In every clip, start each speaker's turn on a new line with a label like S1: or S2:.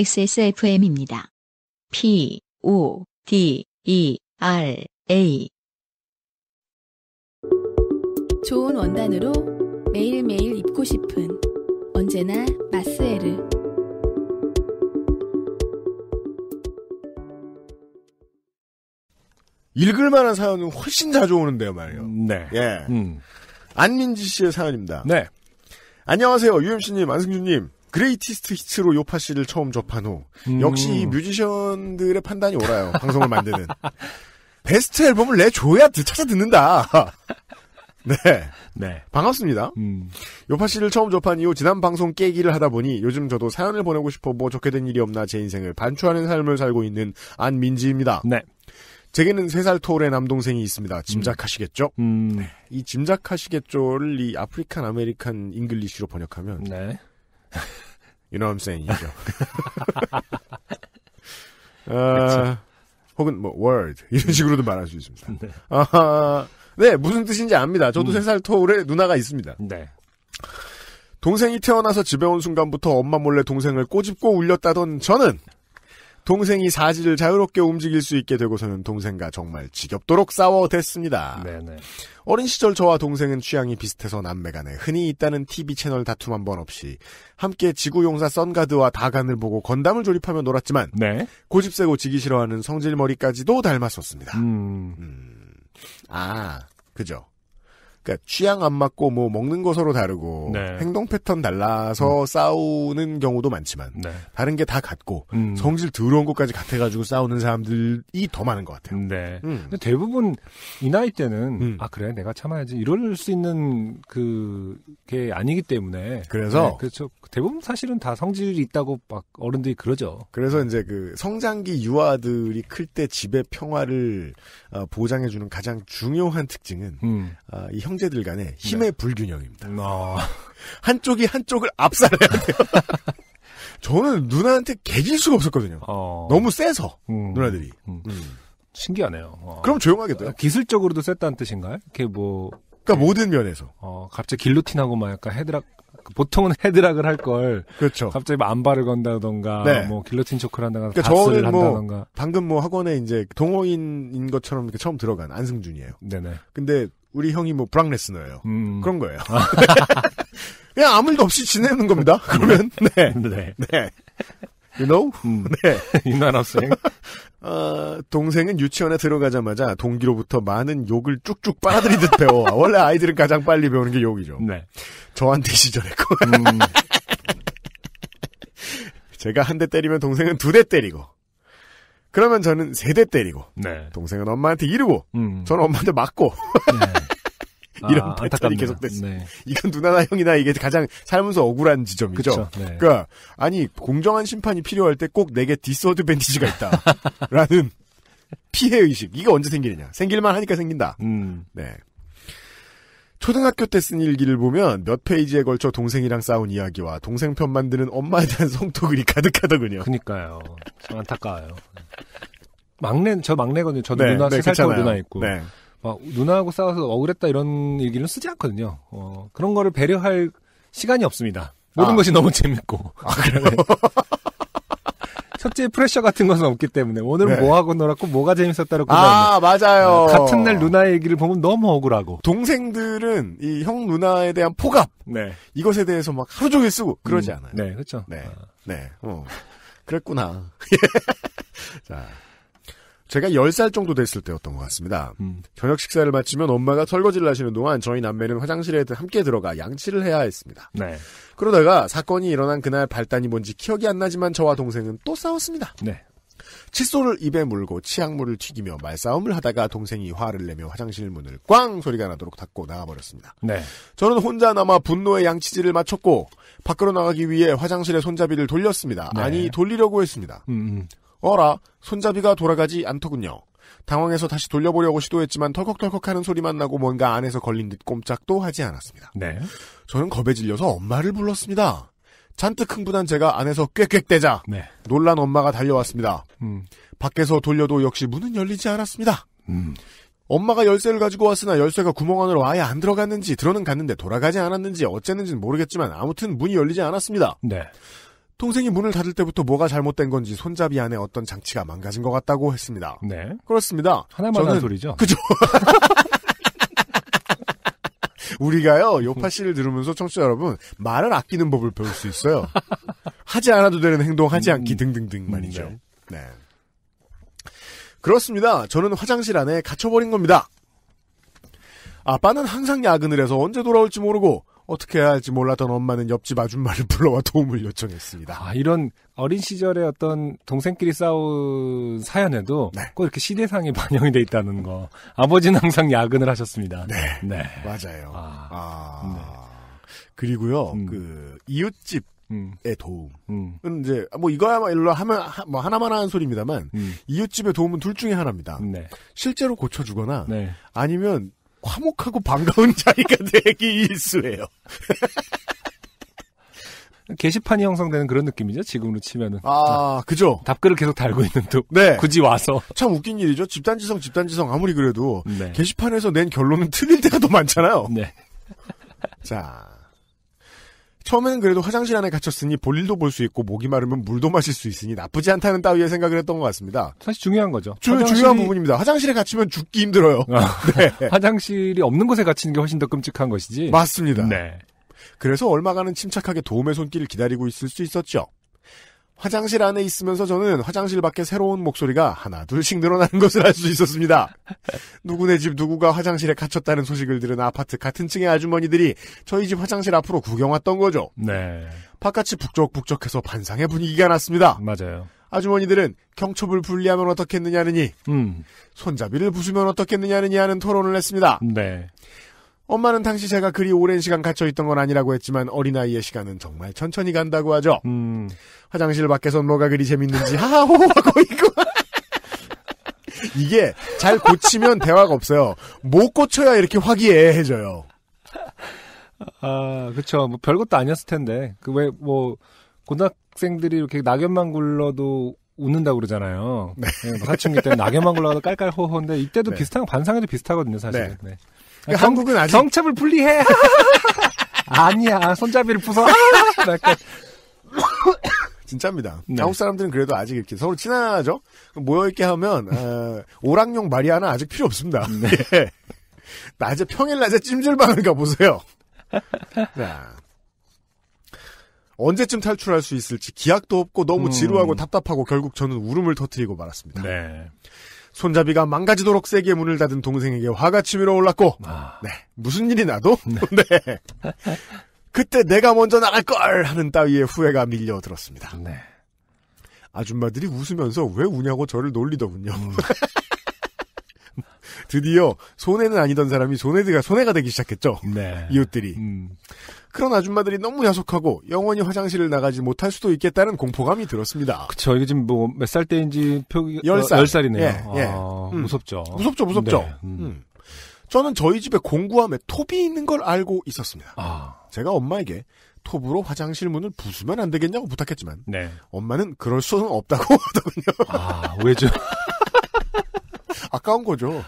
S1: XSFM입니다. P, O, D, E, R, A. 좋은 원단으로 매일매일 입고 싶은 언제나 마스에르. 읽을 만한 사연은 훨씬 자주 오는데요, 말이요. 네. 예. 음. 안민지 씨의 사연입니다. 네. 안녕하세요, 유엠씨님, 안승준님. 그레이티스트 히트로 요파 씨를 처음 접한 후 음. 역시 뮤지션들의 판단이 옳아요. 방송을 만드는 베스트 앨범을 내줘야 찾아 듣는다. 네. 네. 반갑습니다. 음. 요파 씨를 처음 접한 이후 지난 방송 깨기를 하다 보니 요즘 저도 사연을 보내고 싶어 뭐 좋게 된 일이 없나 제 인생을 반추하는 삶을 살고 있는 안민지입니다. 네. 제게는 세 살 토울의 남동생이 있습니다. 짐작하시겠죠? 음. 음. 네. 이 짐작하시겠죠를 이 아프리칸 아메리칸 잉글리쉬로 번역하면 네. You know what I'm saying? 이죠. 아, 혹은 뭐 word 이런 음. 식으로도 말할 수 있습니다. 네. 아, 네 무슨 뜻인지 압니다. 저도 3살토울에 음. 누나가 있습니다. 네. 동생이 태어나서 집에 온 순간부터 엄마 몰래 동생을 꼬집고 울렸다던 저는 동생이 사지를 자유롭게 움직일 수 있게 되고서는 동생과 정말 지겹도록 싸워댔습니다. 네네. 어린 시절 저와 동생은 취향이 비슷해서 남매간에 흔히 있다는 TV 채널 다툼 한 번 없이 함께 지구용사 썬가드와 다간을 보고 건담을 조립하며 놀았지만 네. 고집세고 지기 싫어하는 성질머리까지도 닮았었습니다. 음. 음. 아 그죠. 그러니까 취향 안 맞고 뭐 먹는 거 서로 다르고 네. 행동 패턴 달라서 음. 싸우는 경우도 많지만 네. 다른 게 다 같고 음. 성질 더러운 것까지 같아가지고 싸우는 사람들이 더 많은 것 같아요. 네. 음. 근데 대부분 이 나이 때는 음. 아 그래 내가 참아야지 이럴 수
S2: 있는 그게 아니기 때문에 그래서 네, 그렇죠. 대부분 사실은 다 성질이
S1: 있다고 막 어른들이 그러죠. 그래서 이제 그 성장기 유아들이 클 때 집의 평화를 어, 보장해주는 가장 중요한 특징은 음. 아, 이 형. 형제들 간의 네. 힘의 네. 불균형입니다. 아... 한쪽이 한쪽을 압살해야 돼요. 저는 누나한테 개질 수가 없었거든요. 어... 너무 세서 음... 음 누나들이. 음. 음.
S2: 신기하네요. 어... 그럼 조용하겠요 기술적으로도 셌다는 뜻인가요? 이렇게 뭐. 그러니까 이 모든 면에서. 어, 갑자기 길로틴하고 막 약간 헤드락 그 보통은 헤드락을 할 걸. 그렇죠. 갑자기 뭐 안발을 건다던가. 네. 뭐길로틴 초크를 한다던가. 그러니까 저는 뭐 한다던가.
S1: 방금 뭐 학원에 이제 동호인인 것처럼 처음 들어간 안승준이에요. 네네. 근데 우리 형이 뭐 불황 레스너예요. 음. 그런 거예요. 아. 그냥 아무 일도 없이 지내는 겁니다. 그러면 네, 네, 네. You know? 음. 음. 네. 유난학생. 어, 동생은 유치원에 들어가자마자 동기로부터 많은 욕을 쭉쭉 빨아들이듯 배워. 원래 아이들은 가장 빨리 배우는 게 욕이죠. 네. 저한테 시절했고. 음. 제가 한 대 때리면 동생은 두 대 때리고. 그러면 저는 세대 때리고 네. 동생은 엄마한테 이르고 음. 저는 엄마한테 맞고 네.
S2: 이런 아, 패턴이 계속됐어요.
S1: 네. 이건 누나나 형이나 이게 가장 살면서 억울한 지점이죠. 네. 그러니까 아니 공정한 심판이 필요할 때 꼭 내게 디스어드밴티지가 있다라는 피해 의식 이게 언제 생기느냐 생길만 하니까 생긴다. 음. 네. 초등학교 때 쓴 일기를 보면 몇 페이지에 걸쳐 동생이랑 싸운 이야기와 동생 편 만드는 엄마에 대한 성토글이 가득하더군요. 그니까요. 참 안타까워요. 막내, 저
S2: 막내거든요. 저도 네, 누나 네, 살짝 누나 있고. 네. 막 누나하고 싸워서 억울했다 이런 일기는 쓰지 않거든요. 어, 그런 거를 배려할 시간이 없습니다. 모든 아. 것이 너무 재밌고. 아, 그래요? 네. 첫째 프레셔 같은 것은 없기 때문에 오늘은 네. 뭐 하고 놀았고 뭐가 재밌었다고아 맞아요 네. 같은
S1: 날누나 얘기를 보면 너무 억울하고 동생들은 이 형 누나에 대한 포갑 네. 이것에 대해서 막 하루 종일 쓰고 그러지 음, 않아요
S2: 네 그렇죠 네네 아.
S1: 네. 어. 그랬구나 자 제가 10살 정도 됐을 때였던 것 같습니다. 음. 저녁 식사를 마치면 엄마가 설거지를 하시는 동안 저희 남매는 화장실에 함께 들어가 양치를 해야 했습니다. 네. 그러다가 사건이 일어난 그날 발단이 뭔지 기억이 안 나지만 저와 동생은 또 싸웠습니다. 네. 칫솔을 입에 물고 치약물을 튀기며 말싸움을 하다가 동생이 화를 내며 화장실 문을 꽝 소리가 나도록 닫고 나가버렸습니다. 네. 저는 혼자 남아 분노의 양치질을 마쳤고 밖으로 나가기 위해 화장실의 손잡이를 돌렸습니다. 네. 아니 돌리려고 했습니다. 음. 음. 어라, 손잡이가 돌아가지 않더군요. 당황해서 다시 돌려보려고 시도했지만 털컥털컥하는 소리만 나고 뭔가 안에서 걸린 듯 꼼짝도 하지 않았습니다. 네. 저는 겁에 질려서 엄마를 불렀습니다. 잔뜩 흥분한 제가 안에서 꽥꽥대자 네. 놀란 엄마가 달려왔습니다. 음. 밖에서 돌려도 역시 문은 열리지 않았습니다. 음. 엄마가 열쇠를 가지고 왔으나 열쇠가 구멍 안으로 아예 안 들어갔는지 들어는 갔는데 돌아가지 않았는지 어쨌는지는 모르겠지만 아무튼 문이 열리지 않았습니다. 네. 동생이 문을 닫을 때부터 뭐가 잘못된 건지 손잡이 안에 어떤 장치가 망가진 것 같다고 했습니다. 네. 그렇습니다. 하나만 저는... 한 소리죠. 그죠. 우리가요, 요파 씨를 들으면서 청취자 여러분, 말을 아끼는 법을 배울 수 있어요. 하지 않아도 되는 행동, 하지 않기 음. 등등등 음, 말이죠. 네. 네. 그렇습니다. 저는 화장실 안에 갇혀버린 겁니다. 아빠는 항상 야근을 해서 언제 돌아올지 모르고 어떻게 해야 할지 몰랐던 엄마는 옆집 아줌마를 불러와 도움을 요청했습니다.
S2: 아, 이런 어린 시절의 어떤 동생끼리 싸운 사연에도 네. 꼭 이렇게 시대상이 반영이 돼 있다는 거. 아버지는 항상 야근을 하셨습니다. 네. 네. 맞아요. 아.
S1: 아. 네. 그리고요, 음. 그, 이웃집 음. 의 도움은 음. 이제 뭐 이거야말로 하면 하, 뭐 하나만 하는 소리입니다만 음. 이웃집의 도움은 둘 중에 하나입니다. 네. 실제로 고쳐주거나 네. 아니면 화목하고 반가운 자리가 되기 일수예요. 게시판이 형성되는 그런 느낌이죠. 지금으로 치면은. 아, 어. 그죠. 답글을 계속 달고 있는 또. 네. 굳이 와서. 참 웃긴 일이죠. 집단지성, 집단지성 아무리 그래도 네. 게시판에서 낸 결론은 틀릴 때가 더 많잖아요. 네. 자, 처음에는 그래도 화장실 안에 갇혔으니 볼일도 볼 수 있고 목이 마르면 물도 마실 수 있으니 나쁘지 않다는 따위의 생각을 했던 것 같습니다. 사실 중요한 거죠. 주, 화장실이... 중요한 부분입니다. 화장실에 갇히면 죽기 힘들어요. 아, 네. 화장실이 없는 곳에 갇히는 게 훨씬 더 끔찍한 것이지. 맞습니다. 네. 그래서 얼마 간은 침착하게 도움의 손길을 기다리고 있을 수 있었죠. 화장실 안에 있으면서 저는 화장실 밖에 새로운 목소리가 하나 둘씩 늘어나는 것을 알 수 있었습니다. 누구네 집 누구가 화장실에 갇혔다는 소식을 들은 아파트 같은 층의 아주머니들이 저희 집 화장실 앞으로 구경 왔던 거죠. 네. 바깥이 북적북적해서 반상의 분위기가 났습니다. 맞아요. 아주머니들은 경첩을 분리하면 어떻겠느냐느니, 음. 손잡이를 부수면 어떻겠느냐느니 하는 토론을 했습니다. 네. 엄마는 당시 제가 그리 오랜 시간 갇혀있던 건 아니라고 했지만 어린아이의 시간은 정말 천천히 간다고 하죠. 음. 화장실 밖에선 뭐가 그리 재밌는지 하하호 하고 있고 이게 잘 고치면 대화가 없어요. 못 고쳐야 이렇게 화기애애해져요.
S2: 아, 그쵸. 뭐 별것도 아니었을 텐데. 그 왜 뭐 고등학생들이 이렇게 낙엽만 굴러도 웃는다고 그러잖아요. 네. 네 뭐 사춘기 때 낙엽만 굴러도 깔깔 호호인데 이때도 네. 비슷한 반상에도 비슷하거든요, 사실. 네. 네. 아, 그러니까 한국은 아직 경첩을 분리해.
S1: 아니야 손잡이를 부숴. 약간 그러니까 진짜입니다. 네. 한국 사람들은 그래도 아직 이렇게 서로 친하죠. 모여있게 하면 어, 오락용 마리아는 아직 필요 없습니다. 네. 예. 낮에 평일 낮에 찜질방을 가보세요. 자. 네. 언제쯤 탈출할 수 있을지 기약도 없고 너무 음. 지루하고 음. 답답하고 결국 저는 울음을 터뜨리고 말았습니다. 네. 손잡이가 망가지도록 세게 문을 닫은 동생에게 화가 치밀어 올랐고, 아. 네, 무슨 일이 나도? 네. 네. 그때 내가 먼저 나갈 걸! 하는 따위의 후회가 밀려들었습니다. 네. 아줌마들이 웃으면서 왜 우냐고 저를 놀리더군요. 음. 드디어 손해는 아니던 사람이 손해가 손해가 되기 시작했죠. 네. 이웃들이. 음. 그런 아줌마들이 너무 야속하고 영원히 화장실을 나가지 못할 수도 있겠다는 공포감이 들었습니다. 그쵸. 이게 지금 뭐 몇 살 때인지 표기 10살. 어, 10살이네요. 예, 예. 아, 음. 무섭죠. 무섭죠, 무섭죠. 네. 음. 음. 저는 저희 집에 공구함에 톱이 있는 걸 알고 있었습니다. 아. 제가 엄마에게 톱으로 화장실 문을 부수면 안 되겠냐고 부탁했지만 네. 엄마는 그럴 수는 없다고 하더군요.
S2: 아, 왜죠? 아까운 거죠.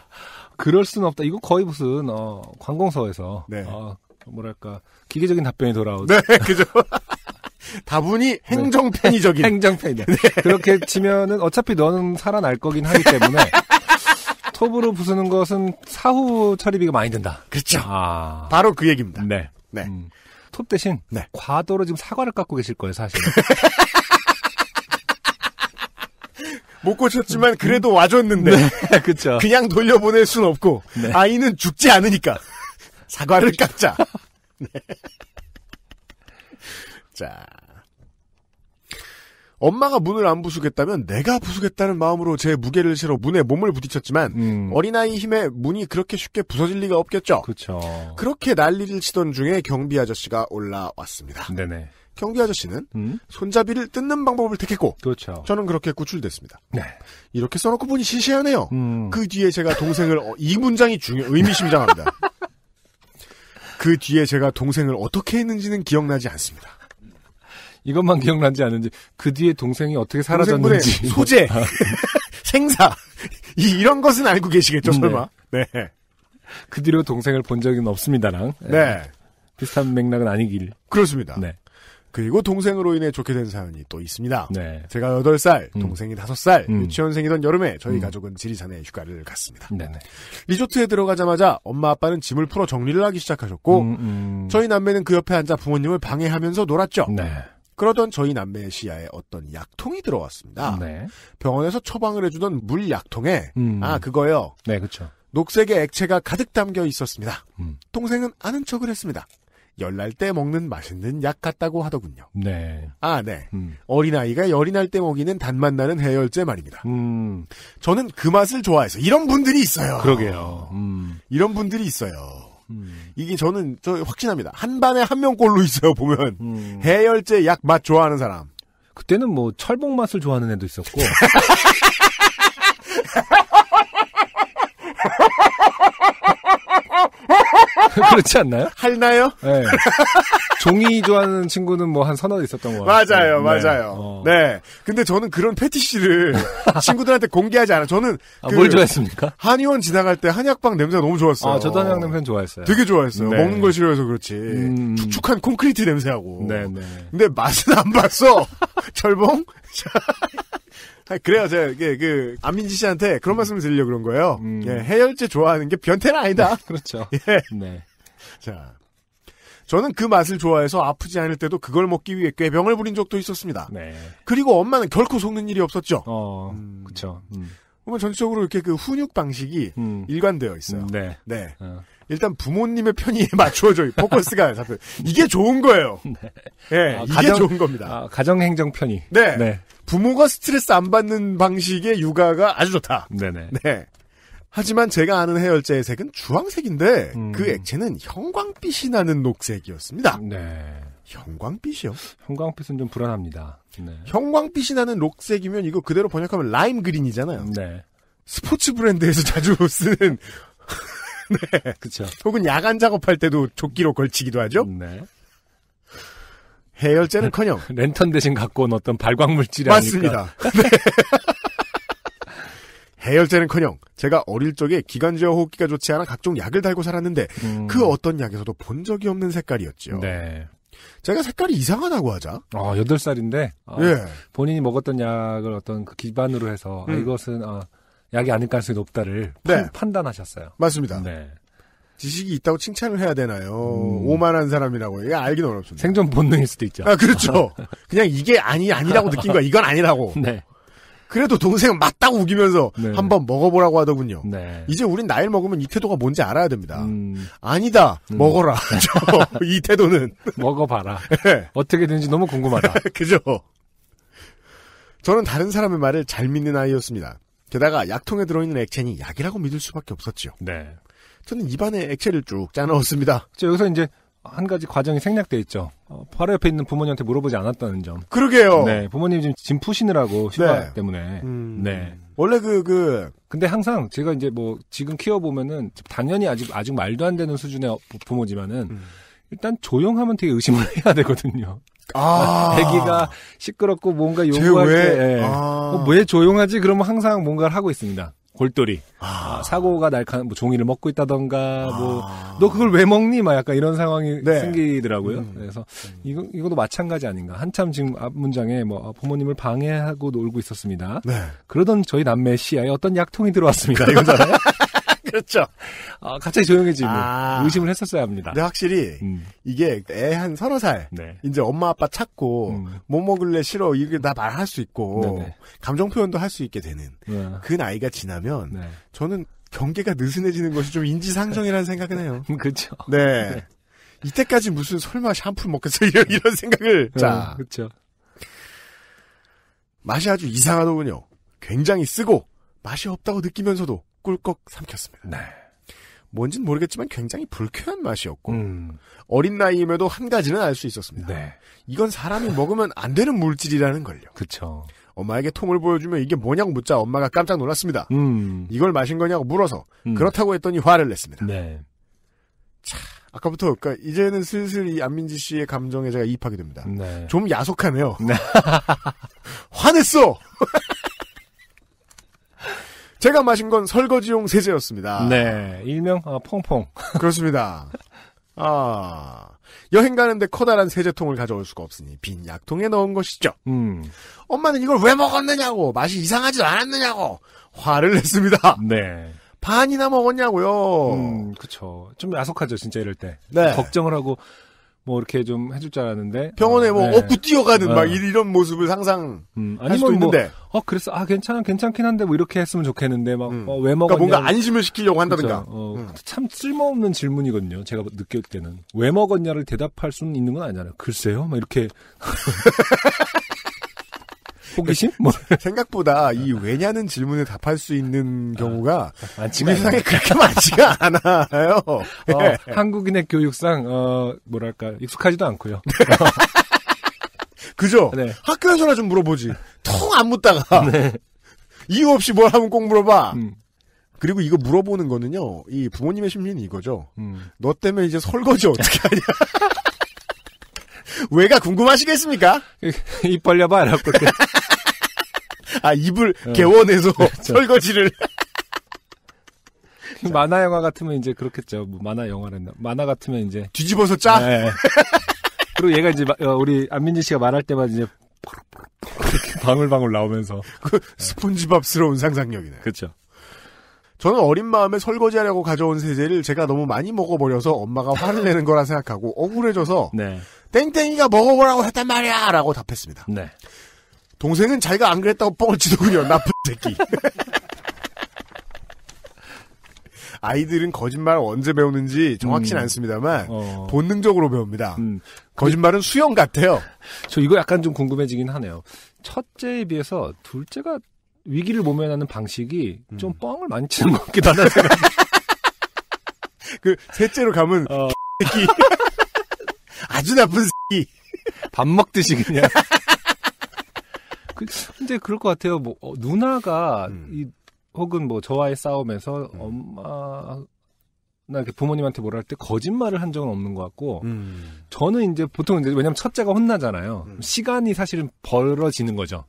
S2: 그럴 수는 없다. 이거 거의 무슨 어, 관공서에서 네. 어, 뭐랄까 기계적인 답변이 돌아오죠. 네, 그죠. 다분히 네. 행정 편의적인 행정 편의. 네. 그렇게 치면은 어차피 너는 살아날 거긴 하기 때문에 톱으로 부수는 것은 사후 처리비가 많이 든다. 그렇죠. 아... 바로 그 얘기입니다. 네. 네. 음, 톱 대신 네. 과도로 지금 사과를 깎고 계실 거예요, 사실.
S1: 못 고쳤지만 음. 그래도 와줬는데. 네, 그렇 그냥 돌려보낼 순 없고 네. 아이는 죽지 않으니까. 사과를 깎자. 네. 자. 엄마가 문을 안 부수겠다면 내가 부수겠다는 마음으로 제 무게를 실어 문에 몸을 부딪혔지만 음. 어린아이 힘에 문이 그렇게 쉽게 부서질 리가 없겠죠. 그렇죠. 그렇게 난리를 치던 중에 경비 아저씨가 올라왔습니다. 네네. 경비 아저씨는 음? 손잡이를 뜯는 방법을 택했고 그렇죠. 저는 그렇게 구출됐습니다. 네. 이렇게 써놓고 보니 시시하네요. 음. 그 뒤에 제가 동생을 어, 이 문장이 중요 의미심장합니다. 그 뒤에 제가 동생을 어떻게 했는지는 기억나지 않습니다. 이것만 기억나지 않은지그 뒤에 동생이 어떻게 사라졌는지 소재 네. 생사 이, 런 것은 알고 계시겠죠 네. 설마 네. 그 뒤로 동생을 본 적은 없습니다랑 네. 비슷한 맥락은 아니길 그렇습니다 네. 그리고 동생으로 인해 좋게 된 사연이 또 있습니다. 네. 제가 8살, 음. 동생이 5살, 음. 유치원생이던 여름에 저희 음. 가족은 지리산에 휴가를 갔습니다. 네네. 리조트에 들어가자마자 엄마 아빠는 짐을 풀어 정리를 하기 시작하셨고 음, 음. 저희 남매는 그 옆에 앉아 부모님을 방해하면서 놀았죠. 네. 그러던 저희 남매의 시야에 어떤 약통이 들어왔습니다. 네. 병원에서 처방을 해주던 물 약통에 아 그거요. 네, 그렇죠. 녹색의 액체가 가득 담겨 있었습니다. 동생은 아는 척을 했습니다. 열날 때 먹는 맛있는 약 같다고 하더군요. 네. 아, 네. 음. 어린아이가 열이 날 때 먹이는 단맛 나는 해열제 말입니다. 음. 저는 그 맛을 좋아해서 이런 분들이 있어요. 그러게요. 음. 이런 분들이 있어요. 음. 이게 저는 저 확신합니다. 한 반에 한 명꼴로 있어요 보면 음. 해열제 약 맛 좋아하는 사람.
S2: 그때는 뭐 철봉 맛을 좋아하는 애도 있었고. 그렇지 않나요?
S1: 할나요? 네.
S2: 종이 좋아하는 친구는 뭐 한 서너 있었던 것 같아요. 맞아요, 네. 맞아요. 네.
S1: 어. 네. 근데 저는 그런 패티시를 친구들한테 공개하지 않아. 요 저는 아, 그뭘 좋아했습니까? 한의원 지나갈 때 한약방 냄새가 너무 좋았어요. 아, 저도 한약
S2: 냄새 어. 좋아했어요. 되게 좋아했어요. 네. 먹는
S1: 걸 싫어해서 그렇지. 음... 축축한 콘크리트 냄새하고. 네, 네. 근데 맛은 안 봤어. 철봉? 아, 그래요. 제가 이그 안민지 씨한테 그런 음. 말씀을 드리려고 그런 거예요. 음. 예, 해열제 좋아하는 게 변태는 아니다. 그렇죠. 예. 네. 자. 저는 그 맛을 좋아해서 아프지 않을 때도 그걸 먹기 위해 꾀병을 부린 적도 있었습니다. 네. 그리고 엄마는 결코 속는 일이 없었죠. 어, 음. 그렇죠. 음. 전체적으로 이렇게 그 훈육 방식이 음. 일관되어 있어요. 네. 네. 어. 일단 부모님의 편의에 맞추어져 포커스가 잡혀. 이게 좋은 거예요. 네. 네. 아, 이게 가정, 좋은 겁니다.
S2: 아, 가정행정 편의.
S1: 네. 네. 부모가 스트레스 안 받는 방식의 육아가 아주 좋다. 네네. 네. 하지만 제가 아는 해열제의 색은 주황색인데 음. 그 액체는 형광빛이 나는 녹색이었습니다. 네. 형광빛이요? 형광빛은 좀 불안합니다. 네. 형광빛이 나는 녹색이면 이거 그대로 번역하면 라임 그린이잖아요. 네. 스포츠 브랜드에서 자주 쓰는 네. 그렇 혹은 야간 작업할 때도 조끼로 걸치기도 하죠. 네. 해열제는커녕 랜턴 대신 갖고 온 어떤 발광물질이 맞습니다. 네. 해열제는커녕 제가 어릴 적에 기관지와 호흡기가 좋지 않아 각종 약을 달고 살았는데 음. 그 어떤 약에서도 본 적이 없는 색깔이었지요. 네. 제가 색깔이 이상하다고 하자. 아, 여덟 살인데 아, 예.
S2: 본인이 먹었던 약을 어떤 그 기반으로 해서 아, 음. 아, 이것은 아, 약이 아닐 가능성이
S1: 높다를 네.
S2: 판, 단하셨어요
S1: 맞습니다. 네. 지식이 있다고 칭찬을 해야 되나요? 음. 오만한 사람이라고. 이게 알긴 어렵습니다. 생존 본능일 수도 있죠. 아, 그렇죠. 그냥 이게 아니, 아니라고 느낀 거야. 이건 아니라고. 네. 그래도 동생 은 맞다고 우기면서 네. 한번 먹어보라고 하더군요. 네. 이제 우린 나이를 먹으면 이 태도가 뭔지 알아야 됩니다. 음. 아니다. 음. 먹어라. 네. 이 태도는. 먹어봐라. 네. 어떻게 되는지 너무 궁금하다. 그죠. 저는 다른 사람의 말을 잘 믿는 아이였습니다. 게다가 약통에 들어있는 액체니 약이라고 믿을 수밖에 없었죠 네. 저는 입안에 액체를 쭉 짜넣었습니다. 여기서 이제
S2: 한 가지 과정이 생략돼 있죠. 어, 바로 옆에 있는 부모님한테 물어보지 않았다는 점. 그러게요. 네, 부모님 이 지금 짐 푸시느라고 휴가 네. 때문에. 음... 네. 원래 그 그. 근데 항상 제가 이제 뭐 지금 키워 보면은 당연히 아직 아직 말도 안 되는 수준의 어, 부모지만은 음... 일단 조용하면 되게 의심을 해야 되거든요. 아. 아기가 시끄럽고 뭔가 요구할 왜? 때, 예. 아. 어, 왜 조용하지? 그러면 항상 뭔가를 하고 있습니다. 골똘히 아... 아 사고가 날카뭐 종이를 먹고 있다던가 뭐, 아... 뭐너 그걸 왜 먹니 막 약간 이런 상황이 네. 생기더라고요. 음. 그래서 음. 이거 이것도 마찬가지 아닌가. 한참 지금 앞 문장에 뭐 아, 부모님을 방해하고 놀고 있었습니다. 네. 그러던 저희 남매 시야에 어떤 약통이 들어왔습니다. 이거잖아요. 그렇죠. 아,
S1: 갑자기 조용해지면 아, 의심을 했었어야 합니다. 근데 확실히 음. 이게 애 한 서너 살 네. 이제 엄마 아빠 찾고 음. 뭐 먹을래 싫어 이게 나 말할 수 있고 네네. 네. 감정 표현도 할 수 있게 되는 네. 그 나이가 지나면 네. 저는 경계가 느슨해지는 것이 좀 인지상정이라는 생각은 해요. 음, 그렇죠. 네. 이때까지 무슨 설마 샴푸 먹겠어 이런, 이런 생각을 네, 자 그렇죠. 맛이 아주 이상하더군요. 굉장히 쓰고 맛이 없다고 느끼면서도 꿀꺽 삼켰습니다. 네. 뭔진 모르겠지만 굉장히 불쾌한 맛이었고 음. 어린 나이임에도 한 가지는 알 수 있었습니다. 네. 이건 사람이 먹으면 안 되는 물질이라는 걸요. 그렇죠. 엄마에게 통을 보여주면 이게 뭐냐고 묻자 엄마가 깜짝 놀랐습니다. 음. 이걸 마신 거냐고 물어서 음. 그렇다고 했더니 화를 냈습니다. 네. 차, 아까부터 그러니까 이제는 슬슬 이 안민지 씨의 감정에 제가 입학게 됩니다. 네. 좀 야속하네요. 네. 화냈어. 제가 마신 건 설거지용 세제였습니다. 네, 일명 아, 퐁퐁. 그렇습니다. 아 여행 가는데 커다란 세제통을 가져올 수가 없으니 빈 약통에 넣은 것이죠. 음. 엄마는 이걸 왜 먹었느냐고 맛이 이상하지도 않았느냐고 화를 냈습니다. 네. 반이나
S2: 먹었냐고요. 음, 그쵸. 좀 야속하죠, 진짜 이럴 때. 네. 걱정을 하고 뭐 이렇게 좀 해줄 줄 알았는데 병원에 어, 뭐 네. 업고 뛰어가는 어. 막
S1: 이런 모습을 상상 음, 아니면 뭐어
S2: 뭐, 그래서 아 괜찮아 괜찮긴 한데 뭐 이렇게 했으면 좋겠는데 막왜 음. 어, 먹었냐 그러니까 뭔가 안심을 시키려고 한다든가 그렇죠. 어, 음. 참 쓸모없는 질문이거든요 제가 느낄 때는 왜 먹었냐를 대답할 수는 있는 건 아니잖아요 글쎄요 막 이렇게
S1: 호기심? 그러니까 뭐. 생각보다 이 왜냐는 질문에 답할 수 있는 경우가 아, 우리 세상에 그렇게 많지가 않아요. 어, 예. 한국인의 교육상
S2: 어, 뭐랄까 익숙하지도 않고요. 그죠? 네. 학교에서나 좀
S1: 물어보지. 통 안 묻다가 네. 이유 없이 뭘 하면 꼭 물어봐. 음. 그리고 이거 물어보는 거는요, 이 부모님의 심리는 이거죠. 음. 너 때문에 이제 설거지 어떻게 하냐. 왜가 궁금하시겠습니까? 입 벌려봐 라고 아 입을 어. 개원해서 그렇죠. 그 설거지를
S2: 만화 영화 같으면 이제 그렇겠죠. 뭐 만화 영화랬나 만화 같으면 이제 뒤집어서 짜. 네. 그리고 얘가 이제 어, 우리 안민지 씨가 말할 때마다 이제
S1: 방울방울 나오면서 그 스폰지밥스러운 상상력이네. 그렇죠. 저는 어린 마음에 설거지하려고 가져온 세제를 제가 너무 많이 먹어버려서 엄마가 화를 내는 거라 생각하고 억울해져서 네. 땡땡이가 먹어보라고 했단 말이야! 라고 답했습니다. 네. 동생은 자기가 안 그랬다고 뻥을 치더군요. 나쁜 새끼. 아이들은 거짓말 을 언제 배우는지 정확치는 음. 않습니다만 어. 본능적으로 배웁니다. 음. 거짓말은 수영 같아요. 저 이거 약간 좀 궁금해지긴 하네요.
S2: 첫째에 비해서 둘째가 위기를 모면하는 방식이 음. 좀 뻥을 많이 치는 것 같기도 하다.
S1: 그 셋째로 가면 어. 아주 나쁜 새끼. 밥 먹듯이 그냥.
S2: 그, 근데 그럴 것 같아요. 뭐 어, 누나가 음. 이, 혹은 뭐 저와의 싸움에서 음. 엄마 나 부모님한테 뭐라 할 때 거짓말을 한 적은 없는 것 같고 음. 저는 이제 보통 이제 왜냐면 첫째가 혼나잖아요. 음. 시간이 사실은 벌어지는
S1: 거죠.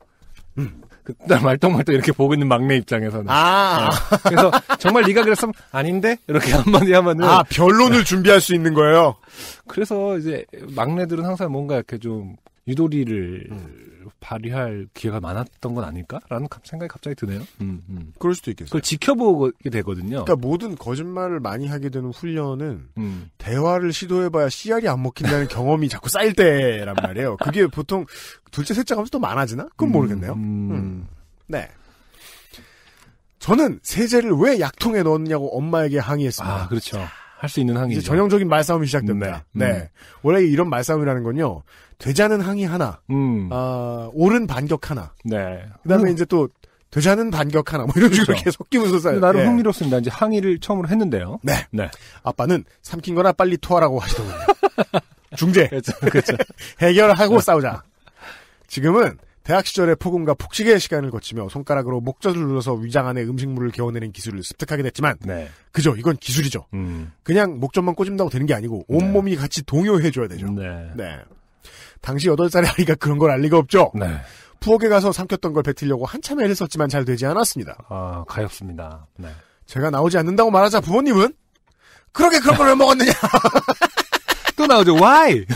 S1: 음. 그날 말똥말똥 이렇게 보고 있는 막내 입장에서는.
S2: 아. 네. 그래서 정말 네가 그랬으면 아닌데 이렇게 한마디 하면은. 아 변론을
S1: 준비할 수 있는 거예요.
S2: 그래서 이제 막내들은 항상 뭔가 이렇게 좀 유도리를 음. 발휘할 기회가 많았던 건 아닐까라는 생각이 갑자기 드네요. 음, 음. 그럴 수도 있겠어요. 그걸 지켜보게
S1: 되거든요. 그러니까 모든 거짓말을 많이 하게 되는 훈련은 음. 대화를 시도해봐야 씨알이 안 먹힌다는 경험이 자꾸 쌓일 때란 말이에요. 그게 보통 둘째 셋째 가면서 또 많아지나? 그건 음, 모르겠네요. 음. 네. 저는 세제를 왜 약통에 넣었냐고 엄마에게 항의했습니다. 아, 그렇죠. 할 수 있는 항의. 이제 전형적인 말싸움이 시작됩니다. 네. 네. 원래 이런 말싸움이라는 건요. 되자는 항의 하나, 음. 아, 옳은 반격 하나. 네. 그다음에 음. 이제 또 되자는 반격 하나 뭐 이런 식으로 그렇죠. 계속 끼면서 싸요. 나름 예. 흥미롭습니다. 이제 항의를 처음으로 했는데요. 네. 네. 아빠는 삼킨 거나 빨리 토하라고 하시더군요. 중재. 그렇죠. 그렇죠. 해결하고 싸우자. 지금은 대학 시절의 폭음과 폭식의 시간을 거치며 손가락으로 목젖을 눌러서 위장 안에 음식물을 개어내는 기술을 습득하게 됐지만 네. 그죠 이건 기술이죠 음. 그냥 목젖만 꼬집는다고 되는 게 아니고 네. 온몸이 네. 같이 동요해줘야 되죠 네. 네. 당시 8살의 아이가 그런 걸 알 리가 없죠. 네. 부엌에 가서 삼켰던 걸 뱉으려고 한참 을했었지만잘 되지 않았습니다.
S2: 아, 가엾습니다. 네.
S1: 제가 나오지 않는다고 말하자 부모님은 그렇게 그런 걸 왜 먹었느냐. 또 나오죠. Why?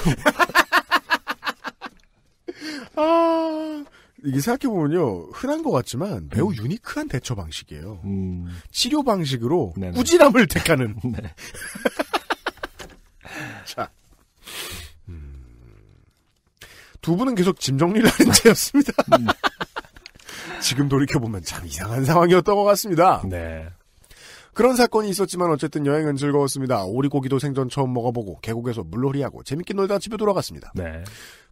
S1: 아, 이게 생각해보면요. 흔한 것 같지만 매우 음. 유니크한 대처 방식이에요. 음. 치료 방식으로 네네. 꾸지람을 택하는. 네. 자. 두 분은 계속 짐 정리를 하는 채였습니다. 음. 음. 지금 돌이켜보면 참 이상한 상황이었던 것 같습니다. 네. 그런 사건이 있었지만 어쨌든 여행은 즐거웠습니다. 오리고기도 생전 처음 먹어보고 계곡에서 물놀이하고 재밌게 놀다 가 집에 돌아갔습니다. 네.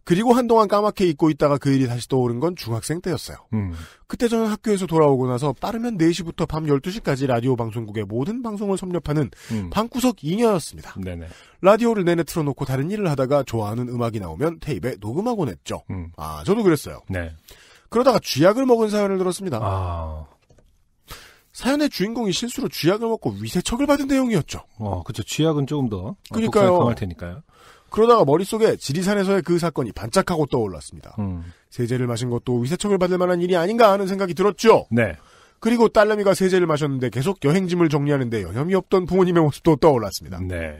S1: 그리고 한동안 까맣게 잊고 있다가 그 일이 다시 떠오른 건 중학생 때였어요. 음. 그때 저는 학교에서 돌아오고 나서 빠르면 4시부터 밤 12시까지 라디오 방송국의 모든 방송을 섭렵하는 음. 방구석 잉여였습니다. 네네. 라디오를 내내 틀어놓고 다른 일을 하다가 좋아하는 음악이 나오면 테이프에 녹음하곤 했죠. 음. 아, 저도 그랬어요. 네. 그러다가 쥐약을 먹은 사연을 들었습니다. 아... 사연의 주인공이 실수로 쥐약을 먹고 위세척을 받은 내용이었죠. 어, 그렇죠. 쥐약은 조금 더그러할 테니까요. 그러다가 머릿속에 지리산에서의 그 사건이 반짝하고 떠올랐습니다. 음. 세제를 마신 것도 위세청을 받을 만한 일이 아닌가 하는 생각이 들었죠. 네. 그리고 딸내미가 세제를 마셨는데 계속 여행짐을 정리하는데 여념이 없던 부모님의 모습도 떠올랐습니다. 네.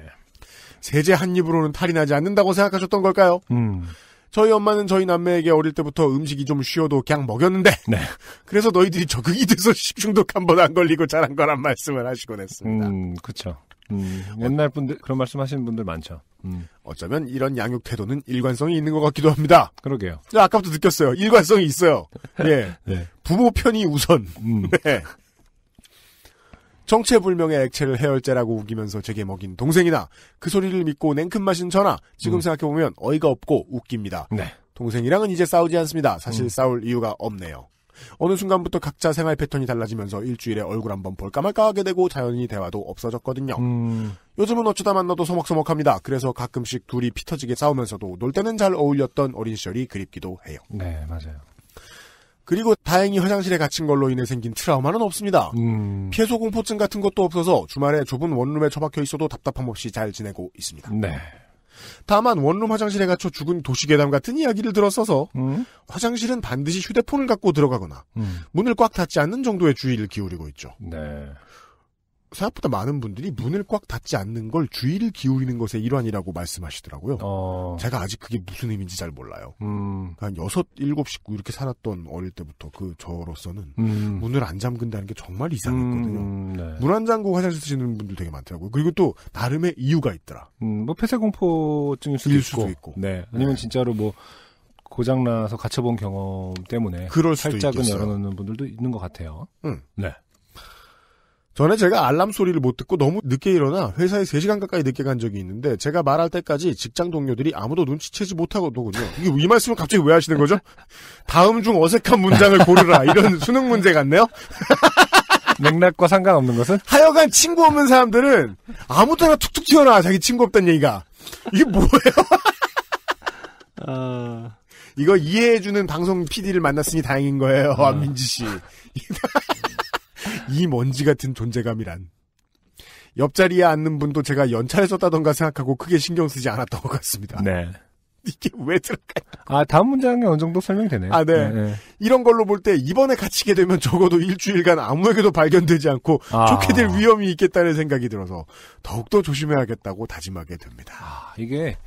S1: 세제 한 입으로는 탈이 나지 않는다고 생각하셨던 걸까요? 음. 저희 엄마는 저희 남매에게 어릴 때부터 음식이 좀 쉬어도 그냥 먹였는데 네. 그래서 너희들이 적응이 돼서 식중독 한 번 안 걸리고 자란 거란 말씀을 하시곤 했습니다.
S2: 음, 그렇죠.
S1: 음, 어, 옛날 분들 그런 말씀하시는 분들 많죠. 음. 어쩌면 이런 양육 태도는 일관성이 있는 것 같기도 합니다. 그러게요. 아까부터 느꼈어요. 일관성이 있어요. 예, 네. 부모 편이 우선. 음. 네. 정체불명의 액체를 해열제라고 우기면서 제게 먹인 동생이나 그 소리를 믿고 냉큼 마신 저나 지금 음. 생각해보면 어이가 없고 웃깁니다. 네. 동생이랑은 이제 싸우지 않습니다. 사실 음. 싸울 이유가 없네요. 어느 순간부터 각자 생활 패턴이 달라지면서 일주일에 얼굴 한번 볼까 말까 하게 되고 자연히 대화도 없어졌거든요. 음. 요즘은 어쩌다 만나도 서먹서먹합니다. 그래서 가끔씩 둘이 피터지게 싸우면서도 놀 때는 잘 어울렸던 어린 시절이 그립기도 해요.
S2: 네, 맞아요.
S1: 그리고 다행히 화장실에 갇힌 걸로 인해 생긴 트라우마는 없습니다. 음. 피해소 공포증 같은 것도 없어서 주말에 좁은 원룸에 처박혀 있어도 답답함 없이 잘 지내고 있습니다. 네. 다만 원룸 화장실에 갇혀 죽은 도시괴담 같은 이야기를 들었어서 음? 화장실은 반드시 휴대폰을 갖고 들어가거나 음. 문을 꽉 닫지 않는 정도의 주의를 기울이고 있죠. 네. 생각보다 많은 분들이 문을 꽉 닫지 않는 걸 주의를 기울이는 것의 일환이라고 말씀하시더라고요. 어... 제가 아직 그게 무슨 의미인지 잘 몰라요. 음... 그러니까 한 여섯, 일곱, 식구 이렇게 살았던 어릴 때부터 그 저로서는 음... 문을 안 잠근다는 게 정말 이상했거든요. 음... 네. 문안 잠그고 화장실 쓰시는 분들 되게 많더라고요. 그리고 또 나름의 이유가 있더라. 음, 뭐 폐쇄공포증일
S2: 수도, 수도 있고. 네. 네. 아니면 네. 진짜로 뭐 고장나서 갇혀본 경험
S1: 때문에 그럴 수도 살짝은 있겠어요.
S2: 열어놓는 분들도 있는 것 같아요. 응. 음. 네.
S1: 전에 제가 알람 소리를 못 듣고 너무 늦게 일어나 회사에 3시간 가까이 늦게 간 적이 있는데 제가 말할 때까지 직장 동료들이 아무도 눈치채지 못하거든요. 이게 이 말씀을 갑자기 왜 하시는 거죠? 다음 중 어색한 문장을 고르라. 이런 수능 문제 같네요? 맥락과 상관없는 것은? 하여간 친구 없는 사람들은 아무 데나 툭툭 튀어나와. 자기 친구 없다는 얘기가. 이게 뭐예요? 어... 이거 이해해주는 방송 PD를 만났으니 다행인 거예요. 어... 아. 민지 씨. 이 먼지 같은 존재감이란. 옆자리에 앉는 분도 제가 연차를 썼다던가 생각하고 크게 신경 쓰지 않았던 것 같습니다. 네. 이게 왜 들어가? 아 다음 문장이 어느 정도 설명되네요. 아 네. 네, 네. 이런 걸로 볼 때 이번에 갇히게 되면 적어도 일주일간 아무에게도 발견되지 않고 아. 좋게 될 위험이 있겠다는 생각이 들어서 더욱더 조심해야겠다고 다짐하게 됩니다.
S2: 아, 이게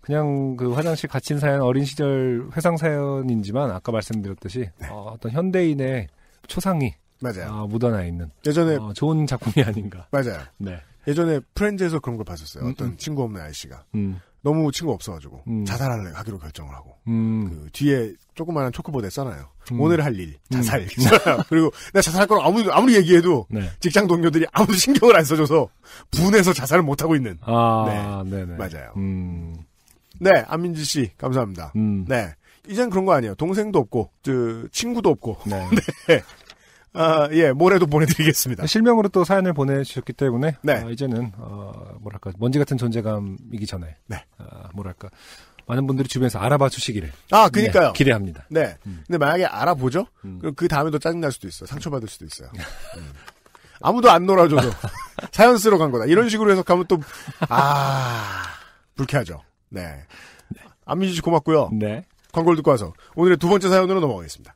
S2: 그냥 그 화장실 갇힌 사연 어린 시절 회상 사연이지만 아까 말씀드렸듯이 네. 어, 떤 현대인의 초상이 맞아요. 어, 묻어나 있는. 예전에 어, 좋은
S1: 작품이 아닌가. 맞아요. 네. 예전에 프렌즈에서 그런 걸 봤었어요. 음, 어떤 음. 친구 없는 아저씨가 음. 너무 친구 없어가지고 음. 자살하려 하기로 결정을 하고 음. 그 뒤에 조그마한 초크보드에 써놔요. 음. 오늘 할 일 자살. 그리고 나 자살할 거걸 아무 아무리 얘기해도 네. 직장 동료들이 아무도 신경을 안 써줘서 분해서 자살을 못 하고 있는. 아, 네, 네네. 네. 맞아요. 네, 안민지 씨 감사합니다. 네. 이젠 그런 거 아니에요. 동생도 없고, 그, 친구도 없고. 네. 네. 아, 예, 모레도 보내드리겠습니다. 실명으로 또
S2: 사연을 보내주셨기 때문에 네. 어, 이제는 어, 뭐랄까 먼지 같은 존재감이기 전에 네. 어, 뭐랄까 많은 분들이 주변에서 알아봐 주시기를
S1: 아, 그니까요. 네, 기대합니다. 네, 음. 근데 만약에 알아보죠, 음. 그럼 그 다음에도 짜증 날 수도 있어, 상처받을 수도 있어요. 음. 아무도 안놀아줘도 사연 쓰러 간 거다. 이런 식으로 해석하면 또 아, 불쾌하죠. 네. 네. 안민지 씨 고맙고요. 네. 광고를 듣고 와서 오늘의 두 번째 사연으로 넘어가겠습니다.